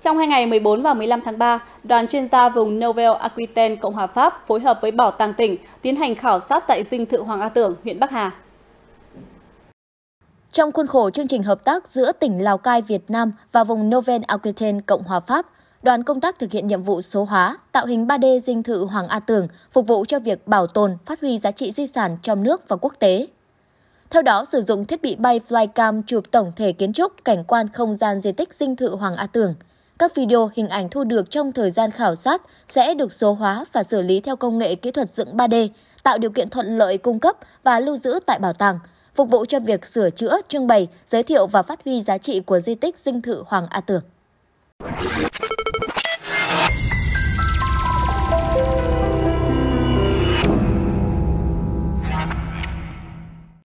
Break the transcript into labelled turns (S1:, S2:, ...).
S1: Trong hai ngày 14 và 15 tháng 3, đoàn chuyên gia vùng Nouvelle Aquitaine, Cộng hòa Pháp phối hợp với Bảo tàng tỉnh tiến hành khảo sát tại dinh thự Hoàng A Tưởng, huyện Bắc Hà.
S2: Trong khuôn khổ chương trình hợp tác giữa tỉnh Lào Cai Việt Nam và vùng Nouvelle Aquitaine, Cộng hòa Pháp, đoàn công tác thực hiện nhiệm vụ số hóa, tạo hình 3D dinh thự Hoàng A Tưởng, phục vụ cho việc bảo tồn, phát huy giá trị di sản trong nước và quốc tế. Theo đó, sử dụng thiết bị bay flycam chụp tổng thể kiến trúc, cảnh quan không gian di tích dinh thự Hoàng A Tưởng – các video hình ảnh thu được trong thời gian khảo sát sẽ được số hóa và xử lý theo công nghệ kỹ thuật dựng 3D, tạo điều kiện thuận lợi cung cấp và lưu giữ tại bảo tàng, phục vụ cho việc sửa chữa, trưng bày, giới thiệu và phát huy giá trị của di tích dinh thự Hoàng A Tường.